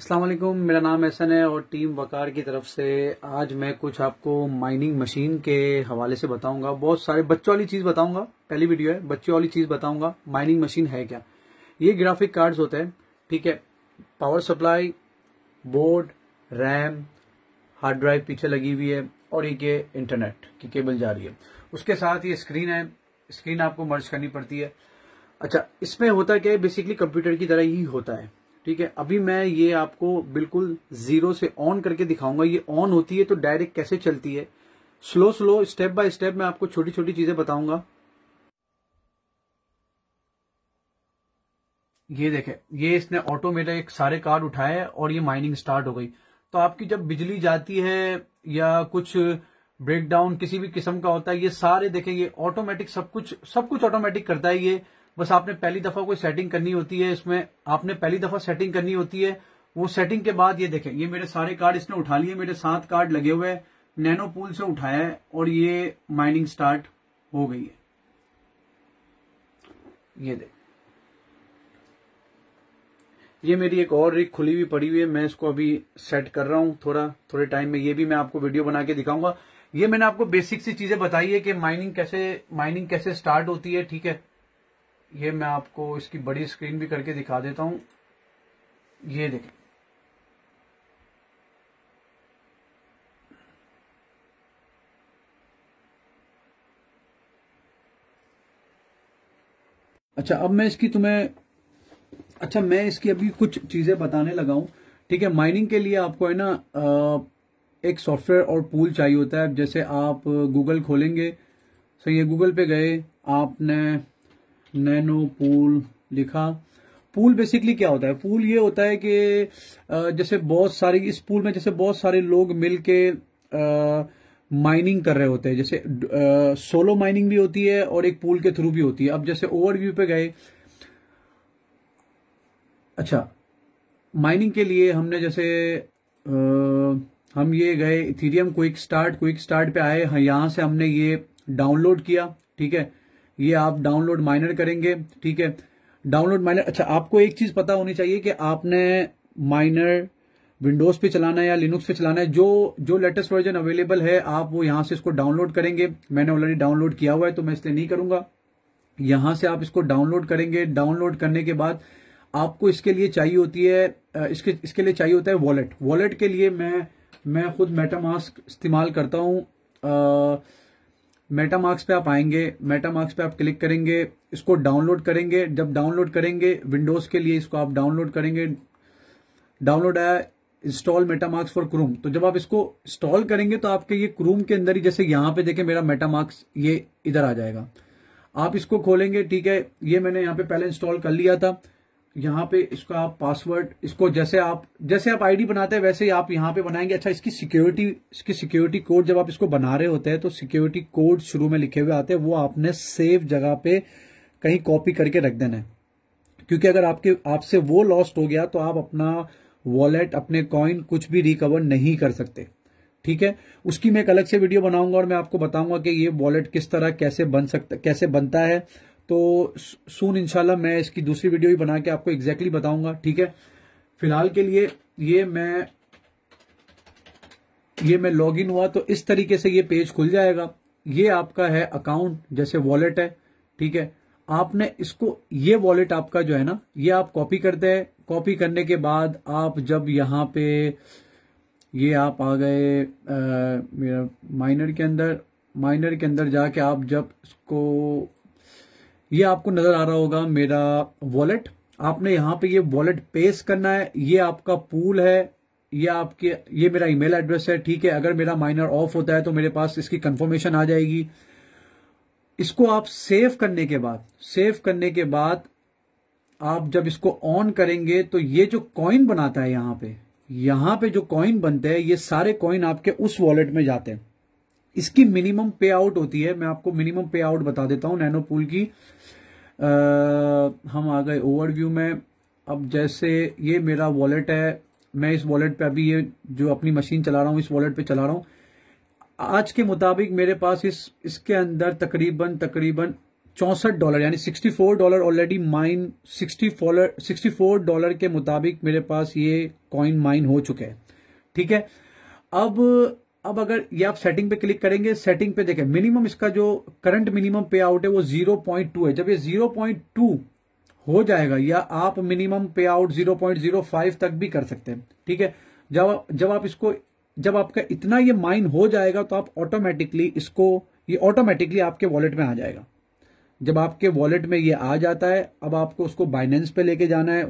असलम मेरा नाम एहसन है और टीम वकार की तरफ से आज मैं कुछ आपको माइनिंग मशीन के हवाले से बताऊंगा बहुत सारे बच्चों वाली चीज़ बताऊंगा पहली वीडियो है बच्चों वाली चीज़ बताऊंगा माइनिंग मशीन है क्या ये ग्राफिक कार्ड्स होते हैं ठीक है power supply board RAM hard drive पीछे लगी हुई है और एक ये इंटरनेट की केबल जा रही है उसके साथ ये स्क्रीन है स्क्रीन आपको मर्ज करनी पड़ती है अच्छा इसमें होता क्या है बेसिकली कंप्यूटर की तरह ही होता है ठीक है अभी मैं ये आपको बिल्कुल जीरो से ऑन करके दिखाऊंगा ये ऑन होती है तो डायरेक्ट कैसे चलती है slow slow step by step मैं आपको छोटी छोटी चीजें बताऊंगा ये देखे ये इसने ऑटो मेरा एक सारे कार्ड उठाए और ये माइनिंग स्टार्ट हो गई तो आपकी जब बिजली जाती है या कुछ ब्रेकडाउन किसी भी किस्म का होता है ये सारे देखें ये ऑटोमेटिक सब कुछ सब कुछ ऑटोमेटिक करता है ये बस आपने पहली दफा कोई सेटिंग करनी होती है इसमें आपने पहली दफा सेटिंग करनी होती है वो सेटिंग के बाद ये देखें ये मेरे सारे कार्ड इसने उठा लिए मेरे सात कार्ड लगे हुए हैं नैनो पूल से उठाया है और ये माइनिंग स्टार्ट हो गई है ये देख ये मेरी एक और रिक खुली हुई पड़ी हुई है मैं इसको अभी सेट कर रहा हूं थोड़ा थोड़े टाइम में ये भी मैं आपको वीडियो बना के दिखाऊंगा ये मैंने आपको बेसिक सी चीजें बताई है कि माइनिंग कैसे माइनिंग कैसे स्टार्ट होती है ठीक है ये मैं आपको इसकी बड़ी स्क्रीन भी करके दिखा देता हूं ये देखें अच्छा अब मैं इसकी तुम्हें अच्छा मैं इसकी अभी कुछ चीजें बताने लगा हूं ठीक है माइनिंग के लिए आपको है ना एक सॉफ्टवेयर और पूल चाहिए होता है जैसे आप गूगल खोलेंगे सही है गूगल पे गए आपने नैनो पूल लिखा पूल बेसिकली क्या होता है पूल ये होता है कि जैसे बहुत सारी इस पूल में जैसे बहुत सारे लोग मिल के माइनिंग कर रहे होते हैं जैसे सोलो माइनिंग भी होती है और एक पूल के थ्रू भी होती है अब जैसे ओवरव्यू पे गए अच्छा माइनिंग के लिए हमने जैसे आ, हम ये गए Ethereum quick start quick start पे आए हाँ, यहां से हमने ये डाउनलोड किया ठीक है ये आप डाउनलोड माइनर करेंगे ठीक है डाउनलोड माइनर अच्छा आपको एक चीज पता होनी चाहिए कि आपने माइनर विंडोज पे चलाना है या लिनक्स पे चलाना है जो जो लेटेस्ट वर्जन अवेलेबल है आप वो यहां से इसको डाउनलोड करेंगे मैंने ऑलरेडी डाउनलोड किया हुआ है तो मैं इसलिए नहीं करूंगा यहां से आप इसको डाउनलोड करेंगे डाउनलोड करने के बाद आपको इसके लिए चाहिए होती है इसके इसके लिए चाहिए होता है वॉलेट वॉलेट के लिए मैं मैं खुद मेटामास्क इस्तेमाल करता हूँ मेटामार्क्स पे आप आएंगे मेटामार्क्स पे आप क्लिक करेंगे इसको डाउनलोड करेंगे जब डाउनलोड करेंगे विंडोज के लिए इसको आप डाउनलोड करेंगे डाउनलोड आया इंस्टॉल मेटामार्क्स फॉर क्रूम तो जब आप इसको इंस्टॉल करेंगे तो आपके ये क्रूम के अंदर ही जैसे यहां पे देखें मेरा मेटामार्क्स ये इधर आ जाएगा आप इसको खोलेंगे ठीक है ये मैंने यहां पे पहले इंस्टॉल कर लिया था यहाँ पे इसका आप पासवर्ड इसको जैसे आप जैसे आप आईडी बनाते हैं वैसे ही आप यहाँ पे बनाएंगे अच्छा इसकी सिक्योरिटी इसकी सिक्योरिटी कोड जब आप इसको बना रहे होते हैं तो सिक्योरिटी कोड शुरू में लिखे हुए आते हैं वो आपने सेफ जगह पे कहीं कॉपी करके रख देना है क्योंकि अगर आपके आपसे वो लॉस्ट हो गया तो आप अपना वॉलेट अपने कॉइन कुछ भी रिकवर नहीं कर सकते ठीक है उसकी मैं एक अलग से वीडियो बनाऊंगा और मैं आपको बताऊंगा कि ये वॉलेट किस तरह कैसे बन सकता कैसे बनता है तो सुन इनशाला मैं इसकी दूसरी वीडियो भी बना के आपको एग्जैक्टली exactly बताऊंगा ठीक है फिलहाल के लिए ये मैं ये मैं लॉग इन हुआ तो इस तरीके से ये पेज खुल जाएगा ये आपका है अकाउंट जैसे वॉलेट है ठीक है आपने इसको ये वॉलेट आपका जो है ना ये आप कॉपी करते हैं कॉपी करने के बाद आप जब यहां पे ये आप आ गए मेरा माइनर के अंदर माइनर के अंदर जाके आप जब इसको ये आपको नजर आ रहा होगा मेरा वॉलेट आपने यहाँ पे ये वॉलेट पेस्ट करना है ये आपका पूल है ये आपके ये मेरा ईमेल एड्रेस है ठीक है अगर मेरा माइनर ऑफ होता है तो मेरे पास इसकी कंफर्मेशन आ जाएगी इसको आप सेव करने के बाद सेव करने के बाद आप जब इसको ऑन करेंगे तो ये जो कॉइन बनाता है यहां पे यहां पे जो कॉइन बनते हैं ये सारे कॉइन आपके उस वॉलेट में जाते हैं इसकी मिनिमम पे आउट होती है मैं आपको मिनिमम पे आउट बता देता हूं नैनो पूल की आ, हम आ गए ओवरव्यू में अब जैसे ये मेरा वॉलेट है मैं इस वॉलेट पे अभी ये जो अपनी मशीन चला रहा हूं इस वॉलेट पे चला रहा हूं आज के मुताबिक मेरे पास इस इसके अंदर तकरीबन तकरीबन चौंसठ डॉलर यानी sixty four dollar already mine sixty four sixty four dollar के मुताबिक मेरे पास ये कॉइन माइन हो चुके हैं ठीक है अब अब अगर ये आप सेटिंग पे क्लिक करेंगे सेटिंग पे देखें मिनिमम इसका जो करंट मिनिमम पे आउट है वो जीरो पॉइंट टू है जब ये टू हो जाएगा या आप minimum payout zero zero point five तक भी कर सकते हैं ठीक है जब जब आप इसको जब आपका इतना ये माइन हो जाएगा तो आप ऑटोमेटिकली इसको ये ऑटोमेटिकली आपके वॉलेट में आ जाएगा जब आपके वॉलेट में ये आ जाता है अब आपको उसको बाइनेंस पे लेके जाना है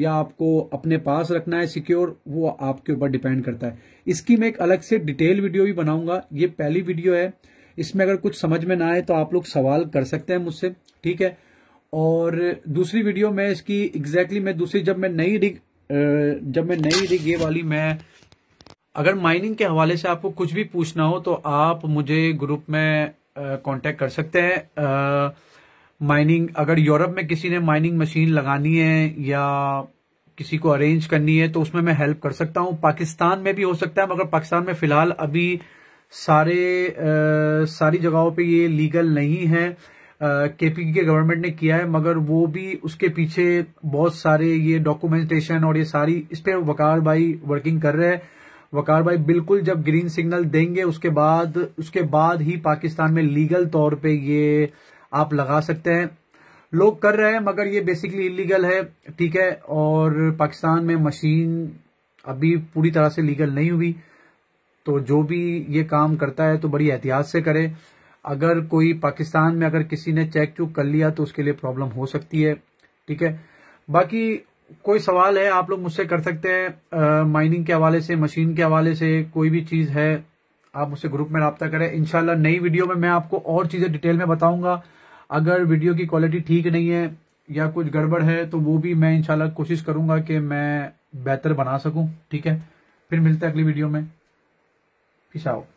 या आपको अपने पास रखना है सिक्योर वो आपके ऊपर डिपेंड करता है इसकी मैं एक अलग से डिटेल वीडियो भी बनाऊंगा ये पहली वीडियो है इसमें अगर कुछ समझ में ना आए तो आप लोग सवाल कर सकते हैं मुझसे ठीक है और दूसरी वीडियो में इसकी एग्जैक्टली exactly मैं दूसरी जब मैं नई रिग जब मैं नई रिग ये वाली मैं अगर माइनिंग के हवाले से आपको कुछ भी पूछना हो तो आप मुझे ग्रुप में कॉन्टेक्ट कर सकते हैं माइनिंग अगर यूरोप में किसी ने माइनिंग मशीन लगानी है या किसी को अरेंज करनी है तो उसमें मैं हेल्प कर सकता हूं पाकिस्तान में भी हो सकता है मगर पाकिस्तान में फिलहाल अभी सारे आ, सारी जगहों पे ये लीगल नहीं है केपी के गवर्नमेंट ने किया है मगर वो भी उसके पीछे बहुत सारे ये डॉक्यूमेंटेशन और ये सारी इस पर वकार भाई वर्किंग कर रहे हैं वकार भाई बिल्कुल जब ग्रीन सिग्नल देंगे उसके बाद उसके बाद ही पाकिस्तान में लीगल तौर पर ये आप लगा सकते हैं लोग कर रहे हैं मगर ये बेसिकली इलीगल है ठीक है और पाकिस्तान में मशीन अभी पूरी तरह से लीगल नहीं हुई तो जो भी ये काम करता है तो बड़ी एहतियात से करे अगर कोई पाकिस्तान में अगर किसी ने चेक चुक कर लिया तो उसके लिए प्रॉब्लम हो सकती है ठीक है बाकी कोई सवाल है आप लोग मुझसे कर सकते हैं माइनिंग के हवाले से मशीन के हवाले से कोई भी चीज़ है आप मुझसे ग्रुप में रबता करें इनशाला नई वीडियो में मैं आपको और चीज़ें डिटेल में बताऊंगा अगर वीडियो की क्वालिटी ठीक नहीं है या कुछ गड़बड़ है तो वो भी मैं इंशाल्लाह कोशिश करूंगा कि मैं बेहतर बना सकूं ठीक है फिर मिलते हैं अगली वीडियो में पिछाओ